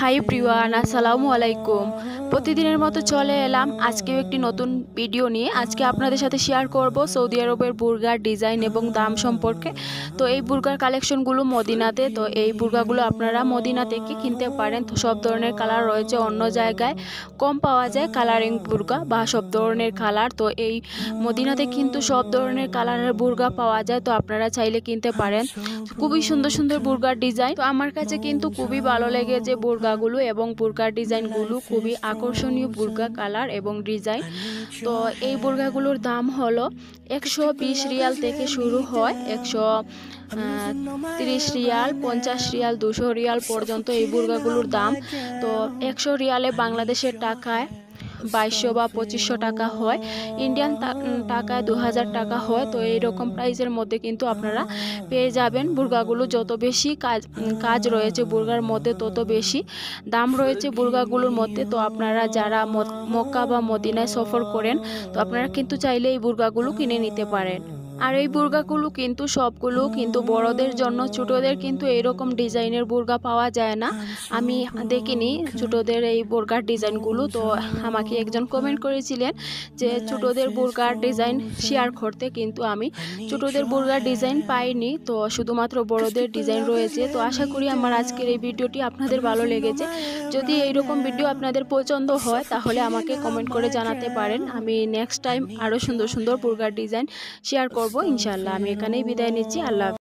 high Priyan আসসালামু আলাইকুম প্রতিদিনের মতো চলে এলাম আজকেও একটি নতুন ভিডিও নিয়ে আজকে আপনাদের সাথে শেয়ার করব সৌদি আরবের বুর্গার ডিজাইন এবং দাম সম্পর্কে তো এই বুর্গার কালেকশনগুলো মদিনাতে তো এই বুর্গাগুলো আপনারা মদিনা থেকে কিনতে পারেন তো সব ধরনের কালার রয়েছে অন্য জায়গায় কম পাওয়া যায় কালারিং বুর্গা বা সব ধরনের কালার তো এই মদিনাতে কিন্তু সব ধরনের কালারের বুর্গা পাওয়া যায় তো আপনারা চাইলে কিনতে পারেন খুবই সুন্দর সুন্দর বুর্গার ডিজাইন তো আমার কাছে কিন্তু খুবই ভালো লেগে থেকে যে বোরগাগুলো এবং বোরকার ডিজাইনগুলো খুবই আকর্ষণীয় বোরগা কালার এবং ডিজাইন তো এই বোরগাগুলোর দাম হলো একশো বিশ রিয়াল থেকে শুরু হয় একশো তিরিশ রিয়াল পঞ্চাশ রিয়াল দুশো রিয়াল পর্যন্ত এই বোরগাগুলোর দাম তো একশো রিয়ালে বাংলাদেশের টাকায় বাইশশো বা পঁচিশশো টাকা হয় ইন্ডিয়ান টাকায় দু হাজার টাকা হয় তো এইরকম প্রাইজের মধ্যে কিন্তু আপনারা পেয়ে যাবেন বুর্গাগুলো যত বেশি কাজ কাজ রয়েছে বুর্গার মধ্যে তত বেশি দাম রয়েছে বুর্গাগুলোর মধ্যে তো আপনারা যারা মক্কা বা মদিনায় সফর করেন তো আপনারা কিন্তু চাইলে এই বুর্গাগুলো কিনে নিতে পারেন আর এই বুর্গাগুলো কিন্তু সবগুলো কিন্তু বড়দের জন্য ছোটদের কিন্তু এরকম ডিজাইনের বুর্গা পাওয়া যায় না আমি দেখিনি ছোটদের এই বোরগার ডিজাইনগুলো তো আমাকে একজন কমেন্ট করেছিলেন যে ছোটদের বোরগার ডিজাইন শেয়ার করতে কিন্তু আমি ছোটদের বোরগার ডিজাইন পাইনি তো শুধুমাত্র বড়দের ডিজাইন রয়েছে তো আশা করি আমার আজকের এই ভিডিওটি আপনাদের ভালো লেগেছে যদি এইরকম ভিডিও আপনাদের পছন্দ হয় তাহলে আমাকে কমেন্ট করে জানাতে পারেন আমি নেক্সট টাইম আরও সুন্দর সুন্দর বোরগার ডিজাইন শেয়ার কর করবো ইনশাল্লাহ আমি এখানেই বিদায় নিচ্ছি আল্লাহ